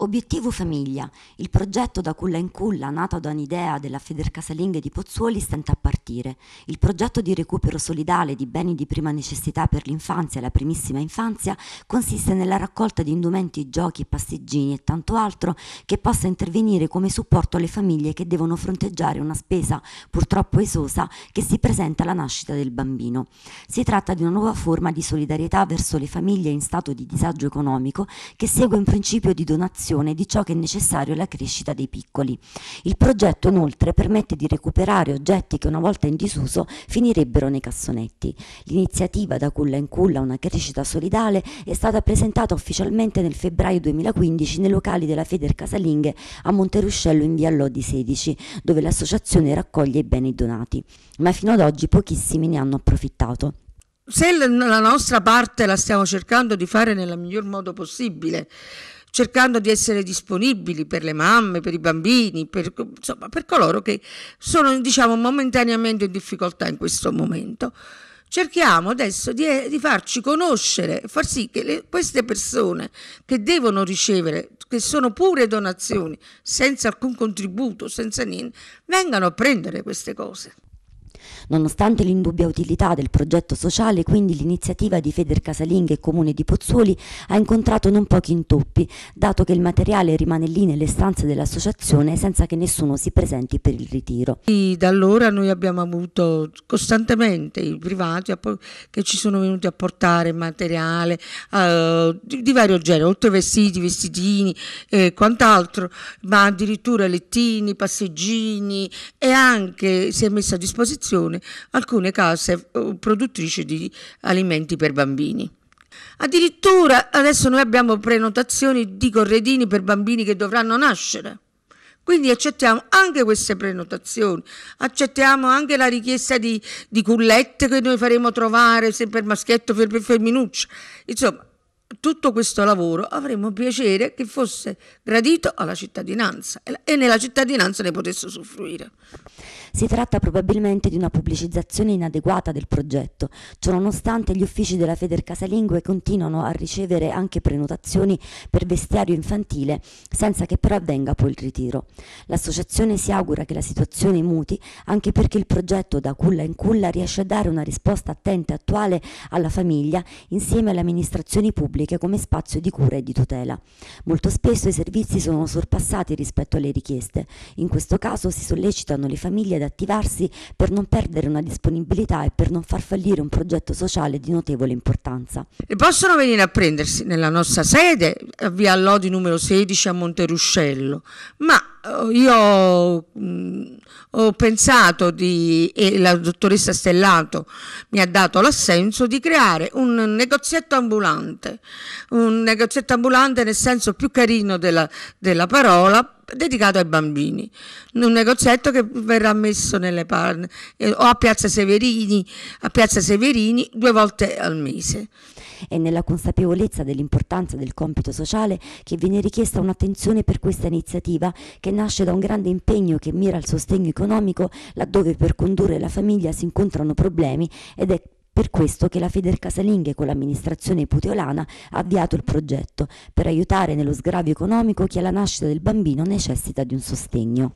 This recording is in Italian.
Obiettivo Famiglia, il progetto da culla in culla nato da un'idea della Feder Casalinghe di Pozzuoli stenta a partire. Il progetto di recupero solidale di beni di prima necessità per l'infanzia e la primissima infanzia consiste nella raccolta di indumenti, giochi, pastiggini e tanto altro che possa intervenire come supporto alle famiglie che devono fronteggiare una spesa purtroppo esosa che si presenta alla nascita del bambino. Si tratta di una nuova forma di solidarietà verso le famiglie in stato di disagio economico che segue un principio di donazione valutazione di ciò che è necessario alla crescita dei piccoli. Il progetto inoltre permette di recuperare oggetti che una volta in disuso finirebbero nei cassonetti. L'iniziativa da culla in culla una crescita solidale è stata presentata ufficialmente nel febbraio 2015 nei locali della Feder Casalinghe a Monteruscello in via Lodi 16, dove l'associazione raccoglie i beni donati. Ma fino ad oggi pochissimi ne hanno approfittato. Se la nostra parte la stiamo cercando di fare nel miglior modo possibile, cercando di essere disponibili per le mamme, per i bambini, per, insomma, per coloro che sono diciamo, momentaneamente in difficoltà in questo momento. Cerchiamo adesso di, eh, di farci conoscere, far sì che le, queste persone che devono ricevere, che sono pure donazioni, senza alcun contributo, senza niente, vengano a prendere queste cose. Nonostante l'indubbia utilità del progetto sociale, quindi l'iniziativa di Feder Casalinghe e Comune di Pozzuoli ha incontrato non pochi intoppi, dato che il materiale rimane lì nelle stanze dell'associazione senza che nessuno si presenti per il ritiro. E da allora noi abbiamo avuto costantemente i privati che ci sono venuti a portare materiale eh, di, di, vario genere, oltre vestiti, vestitini e eh, quant'altro, ma addirittura lettini, passeggini e anche si è messa a disposizione distribuzione alcune case eh, produttrici di alimenti per bambini. Addirittura adesso noi abbiamo prenotazioni di corredini per bambini che dovranno nascere. Quindi accettiamo anche queste prenotazioni, accettiamo anche la richiesta di, di cullette che noi faremo trovare se per maschietto o per, per femminuccia. Insomma, tutto questo lavoro avremmo piacere che fosse gradito alla cittadinanza e nella cittadinanza ne potesse usufruire. Si tratta probabilmente di una pubblicizzazione inadeguata del progetto, ciononostante gli uffici della Feder Casalingue continuano a ricevere anche prenotazioni per vestiario infantile senza che però avvenga poi il ritiro. L'associazione si augura che la situazione muti anche perché il progetto da culla in culla riesce a dare una risposta attenta e attuale alla famiglia insieme alle amministrazioni pubbliche come spazio di cura e di tutela. Molto spesso i servizi sono sorpassati rispetto alle richieste. In questo caso si sollecitano le famiglie ad attivarsi per non perdere una disponibilità e per non far fallire un progetto sociale di notevole importanza. E possono venire a prendersi nella nostra sede a eh, via Lodi numero 16 a Monteruscello, ma eh, io mh, mm, ho pensato di, e la dottoressa Stellato mi ha dato l'assenso di creare un negozietto ambulante, un negozietto ambulante nel senso più carino della, della parola dedicato ai bambini, un negozietto che verrà messo nelle parne eh, o a Piazza Severini, a Piazza Severini due volte al mese. È nella consapevolezza dell'importanza del compito sociale che viene richiesta un'attenzione per questa iniziativa che nasce da un grande impegno che mira al sostegno economico laddove per condurre la famiglia si incontrano problemi ed è per questo che la Feder Casalinghe con l'amministrazione puteolana ha avviato il progetto per aiutare nello sgravio economico chi alla nascita del bambino necessita di un sostegno.